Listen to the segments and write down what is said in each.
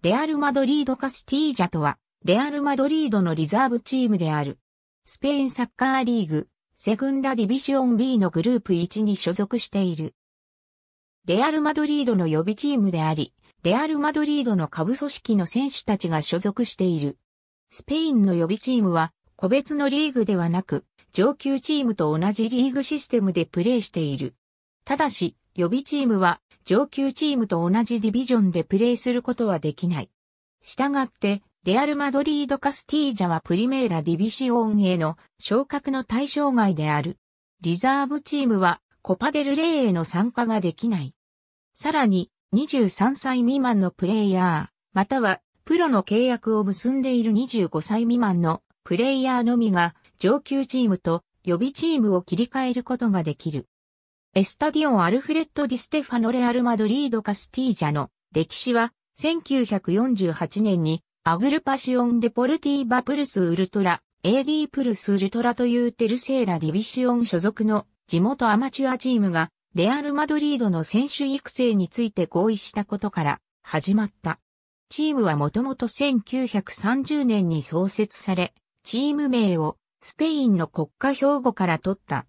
レアル・マドリード・カスティージャとは、レアル・マドリードのリザーブチームである。スペインサッカーリーグ、セグンダ・ディビジオン B のグループ1に所属している。レアル・マドリードの予備チームであり、レアル・マドリードの下部組織の選手たちが所属している。スペインの予備チームは、個別のリーグではなく、上級チームと同じリーグシステムでプレーしている。ただし、予備チームは上級チームと同じディビジョンでプレーすることはできない。したがって、レアル・マドリード・カスティージャはプリメーラ・ディビシオンへの昇格の対象外である。リザーブチームはコパデルレイへの参加ができない。さらに、23歳未満のプレイヤー、またはプロの契約を結んでいる25歳未満のプレイヤーのみが上級チームと予備チームを切り替えることができる。エスタディオン・アルフレッド・ディステファノ・レアル・マドリード・カスティージャの歴史は1948年にアグルパシオン・デポルティーバ・プルス・ウルトラ、AD プルス・ウルトラというテルセーラ・ディビシオン所属の地元アマチュアチームがレアル・マドリードの選手育成について合意したことから始まった。チームはもともと1930年に創設され、チーム名をスペインの国家標語から取った。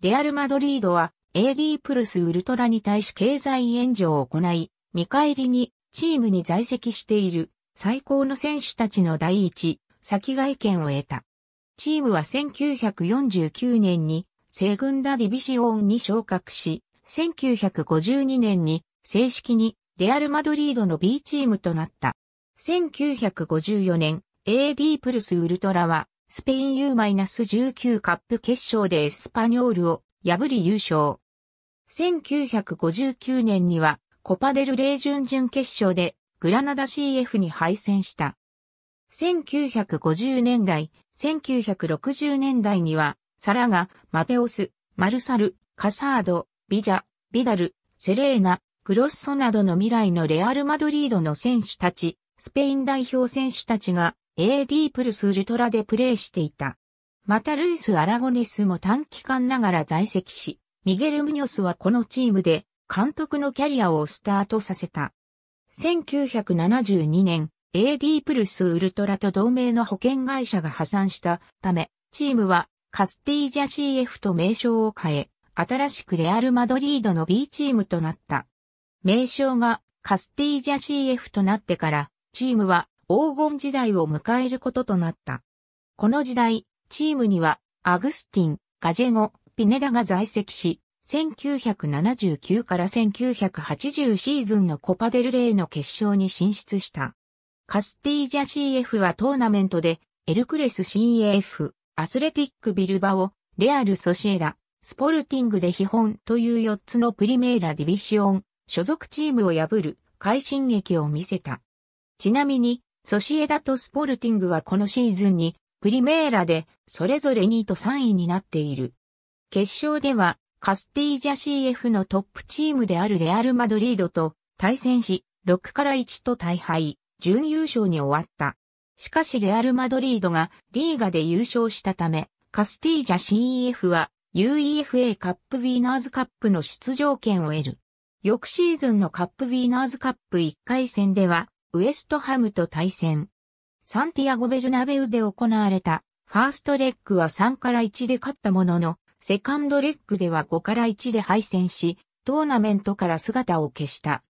レアル・マドリードは AD プルスウルトラに対し経済援助を行い、見返りにチームに在籍している最高の選手たちの第一、先外見を得た。チームは1949年に西軍ダディビシオンに昇格し、1952年に正式にレアル・マドリードの B チームとなった。1954年、AD プルスウルトラはスペイン U-19 カップ決勝でエスパニョールを破り優勝。1959年にはコパデルレー準々決勝でグラナダ CF に敗戦した。1950年代、1960年代には、サラガ、マテオス、マルサル、カサード、ビジャ、ビダル、セレーナ、クロッソなどの未来のレアル・マドリードの選手たち、スペイン代表選手たちが AD プルスウルトラでプレーしていた。またルイス・アラゴネスも短期間ながら在籍し、ミゲル・ムニョスはこのチームで監督のキャリアをスタートさせた。1972年、AD プルスウルトラと同盟の保険会社が破産したため、チームはカスティージャ CF と名称を変え、新しくレアル・マドリードの B チームとなった。名称がカスティージャ CF となってから、チームは黄金時代を迎えることとなった。この時代、チームにはアグスティン、ガジェゴ、ピネダが在籍し、1979から1980シーズンのコパデルレーの決勝に進出した。カスティージャ CF はトーナメントで、エルクレス CF、アスレティックビルバオ、レアルソシエダ、スポルティングで基本という4つのプリメーラディビシオン、所属チームを破る快進撃を見せた。ちなみに、ソシエダとスポルティングはこのシーズンに、プリメーラで、それぞれ2位と3位になっている。決勝では、カスティージャ CF のトップチームであるレアル・マドリードと対戦し、6から1と大敗、準優勝に終わった。しかしレアル・マドリードがリーガで優勝したため、カスティージャ c f は UEFA カップウィーナーズカップの出場権を得る。翌シーズンのカップウィーナーズカップ1回戦では、ウエストハムと対戦。サンティアゴ・ベルナベウで行われた、ファーストレッグは3から1で勝ったものの、セカンドレッグでは5から1で敗戦し、トーナメントから姿を消した。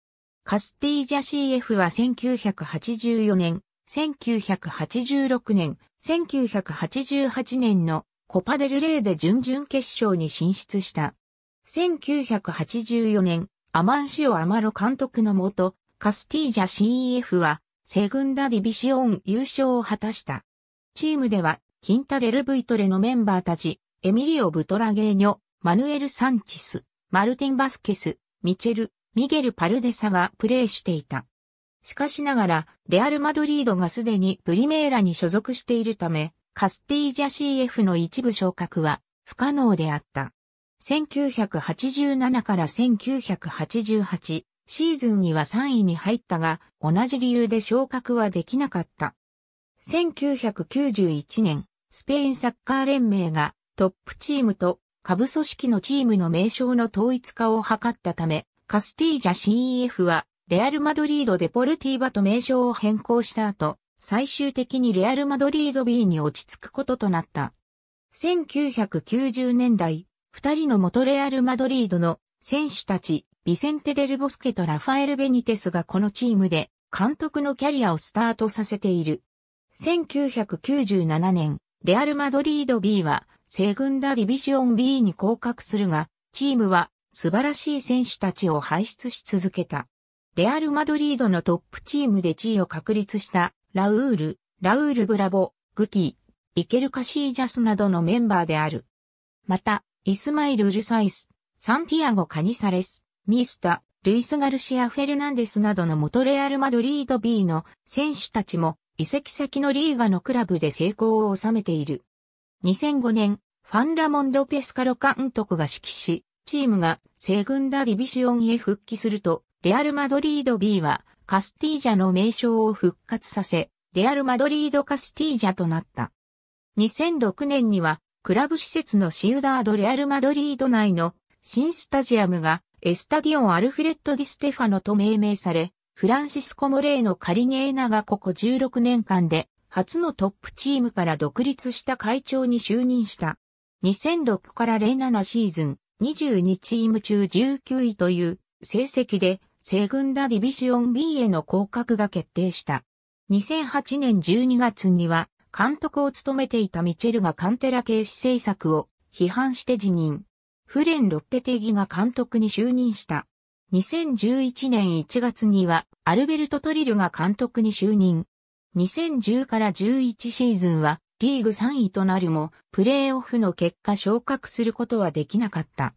カスティージャ CF は1984年、1986年、1988年のコパデルレーで準々決勝に進出した。1984年、アマンシオ・アマロ監督のもと、カスティージャ CF は、セグンダ・ディビシオン優勝を果たした。チームでは、キンタデル・ブイトレのメンバーたち、エミリオ・ブトラゲーニョ、マヌエル・サンチス、マルティン・バスケス、ミチェル、ミゲル・パルデサがプレーしていた。しかしながら、レアル・マドリードがすでにプリメーラに所属しているため、カスティージャ CF の一部昇格は不可能であった。1987から1988シーズンには3位に入ったが、同じ理由で昇格はできなかった。1991年、スペインサッカー連盟がトップチームと下部組織のチームの名称の統一化を図ったため、カスティージャ CEF は、レアル・マドリード・デポルティーバと名称を変更した後、最終的にレアル・マドリード B に落ち着くこととなった。1990年代、二人の元レアル・マドリードの選手たち、ビセンテ・デル・ボスケとラファエル・ベニテスがこのチームで監督のキャリアをスタートさせている。1997年、レアル・マドリード B はセグンダディビジオン B に降格するが、チームは素晴らしい選手たちを輩出し続けた。レアル・マドリードのトップチームで地位を確立したラウール、ラウール・ブラボ、グティ、イケル・カシージャスなどのメンバーである。また、イスマイル・ウルサイス、サンティアゴ・カニサレス、ミスタ、ルイス・ガルシア・フェルナンデスなどの元レアル・マドリード B の選手たちも移籍先のリーガのクラブで成功を収めている。2005年、ファンラモンド・ペスカロ監督が指揮し、チームが西軍ダディビシオンへ復帰すると、レアル・マドリード B はカスティージャの名称を復活させ、レアル・マドリード・カスティージャとなった。2006年には、クラブ施設のシウダード・レアル・マドリード内の新スタジアムがエスタディオン・アルフレッド・ディ・ステファノと命名され、フランシスコ・モレーのカリニエーナがここ16年間で初のトップチームから独立した会長に就任した。2006から07シーズン、22チーム中19位という成績で、西軍ダディビシオン B への降格が決定した。2008年12月には、監督を務めていたミチェルがカンテラ警視政策を批判して辞任。フレン・ロッペテギが監督に就任した。2011年1月にはアルベルト・トリルが監督に就任。2010から11シーズンはリーグ3位となるも、プレーオフの結果昇格することはできなかった。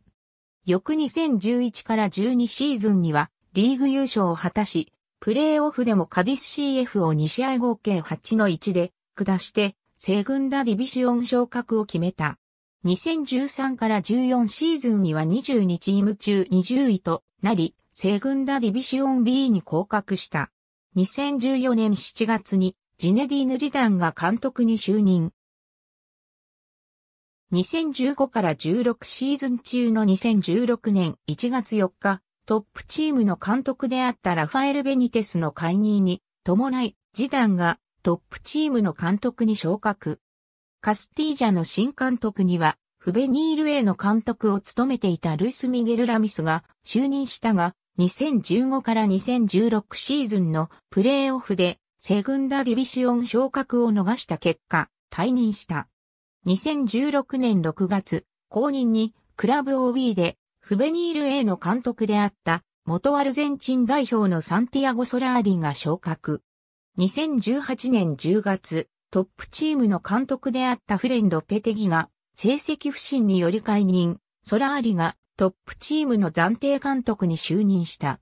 翌2011から12シーズンにはリーグ優勝を果たし、プレーオフでもカディス CF を2試合合計8の1で下して、西軍ダディビシオン昇格を決めた。2013から14シーズンには22チーム中20位となり、西軍ダディビシオン B に降格した。2014年7月にジネディーヌ・ジダンが監督に就任。2015から16シーズン中の2016年1月4日、トップチームの監督であったラファエル・ベニテスの解任に伴い、ジダンがトップチームの監督に昇格。カスティージャの新監督には、フベニール A の監督を務めていたルイス・ミゲル・ラミスが就任したが、2015から2016シーズンのプレーオフでセグンダディビシオン昇格を逃した結果、退任した。2016年6月、後任にクラブ OB でフベニール A の監督であった元アルゼンチン代表のサンティアゴ・ソラーリが昇格。2018年10月、トップチームの監督であったフレンド・ペテギが成績不振により解任、ソラーリがトップチームの暫定監督に就任した。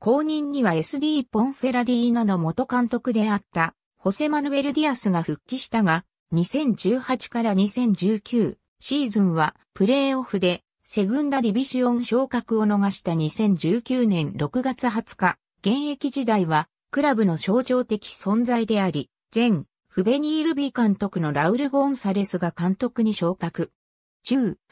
後任には SD ポンフェラディーナの元監督であった、ホセマヌエル・ディアスが復帰したが、2018から2019シーズンはプレーオフでセグンダディビシオン昇格を逃した2019年6月20日、現役時代はクラブの象徴的存在であり、前、フベニールビー監督のラウル・ゴンサレスが監督に昇格。中、